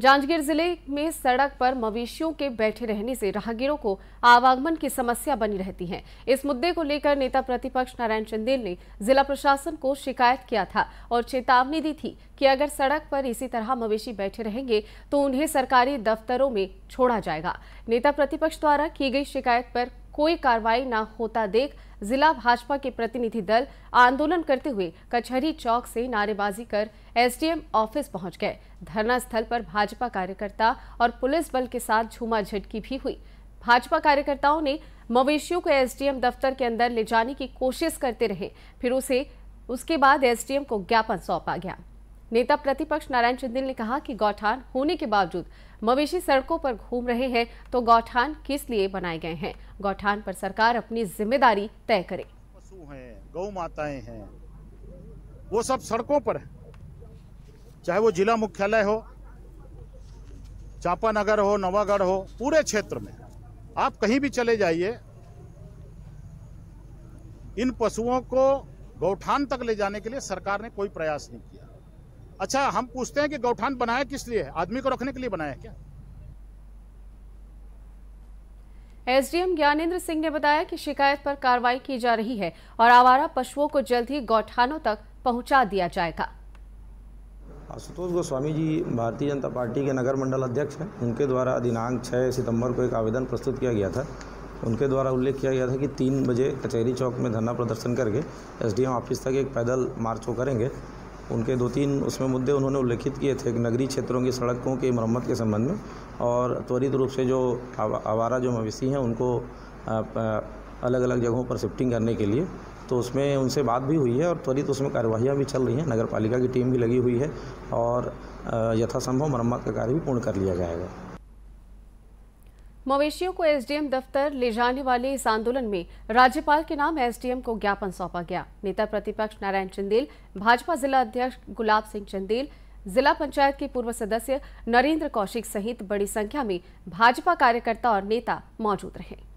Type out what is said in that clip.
जांजगीर जिले में सड़क पर मवेशियों के बैठे रहने से राहगीरों को आवागमन की समस्या बनी रहती है इस मुद्दे को लेकर नेता प्रतिपक्ष नारायण चंदेल ने जिला प्रशासन को शिकायत किया था और चेतावनी दी थी कि अगर सड़क पर इसी तरह मवेशी बैठे रहेंगे तो उन्हें सरकारी दफ्तरों में छोड़ा जाएगा नेता प्रतिपक्ष द्वारा की गई शिकायत पर कोई कार्रवाई न होता देख जिला भाजपा के प्रतिनिधि दल आंदोलन करते हुए कचहरी चौक से नारेबाजी कर एसडीएम ऑफिस पहुंच गए धरना स्थल पर भाजपा कार्यकर्ता और पुलिस बल के साथ झूमा झटकी भी हुई भाजपा कार्यकर्ताओं ने मवेशियों को एसडीएम दफ्तर के अंदर ले जाने की कोशिश करते रहे फिर उसे उसके बाद एसडीएम को ज्ञापन सौंपा गया नेता प्रतिपक्ष नारायण चंदेल ने कहा कि गौठान होने के बावजूद मवेशी सड़कों पर घूम रहे हैं तो गौठान किस लिए बनाए गए हैं गौठान पर सरकार अपनी जिम्मेदारी तय करे पशु है गौ माताएं हैं वो सब सड़कों पर है चाहे वो जिला मुख्यालय हो चांपा नगर हो नवागढ़ हो पूरे क्षेत्र में आप कहीं भी चले जाइए इन पशुओं को गौठान तक ले जाने के लिए सरकार ने कोई प्रयास नहीं किया अच्छा हम पूछते हैं कि गौठान बनाया किस लिए आदमी को रखने के लिए बनाया क्या एसडीएम ज्ञानेंद्र सिंह ने बताया कि शिकायत पर कार्रवाई की जा रही है और आवारा पशुओं को जल्द ही गौठानों तक पहुंचा दिया जाएगा आशुतोष गोस्वामी जी भारतीय जनता पार्टी के नगर मंडल अध्यक्ष हैं उनके द्वारा दिनांक 6 सितंबर को एक आवेदन प्रस्तुत किया गया था उनके द्वारा उल्लेख किया गया था कि तीन बजे कचहरी चौक में धरना प्रदर्शन करके एस ऑफिस तक एक पैदल मार्च वो करेंगे उनके दो तीन उसमें मुद्दे उन्होंने उल्लेखित किए थे कि नगरीय क्षेत्रों की सड़कों की मरम्मत के संबंध में और त्वरित रूप से जो आवारा जो मवेशी हैं उनको अलग अलग जगहों पर शिफ्टिंग करने के लिए तो उसमें उनसे बात भी हुई है और त्वरित उसमें कार्यवाहियाँ भी चल रही हैं नगर पालिका की टीम भी लगी हुई है और यथासंभव मरम्मत का कार्य भी पूर्ण कर लिया जाएगा मवेशियों को एसडीएम दफ्तर ले जाने वाले इस आंदोलन में राज्यपाल के नाम एसडीएम को ज्ञापन सौंपा गया नेता प्रतिपक्ष नारायण चंदेल भाजपा जिला अध्यक्ष गुलाब सिंह चंदेल जिला पंचायत के पूर्व सदस्य नरेंद्र कौशिक सहित बड़ी संख्या में भाजपा कार्यकर्ता और नेता मौजूद रहें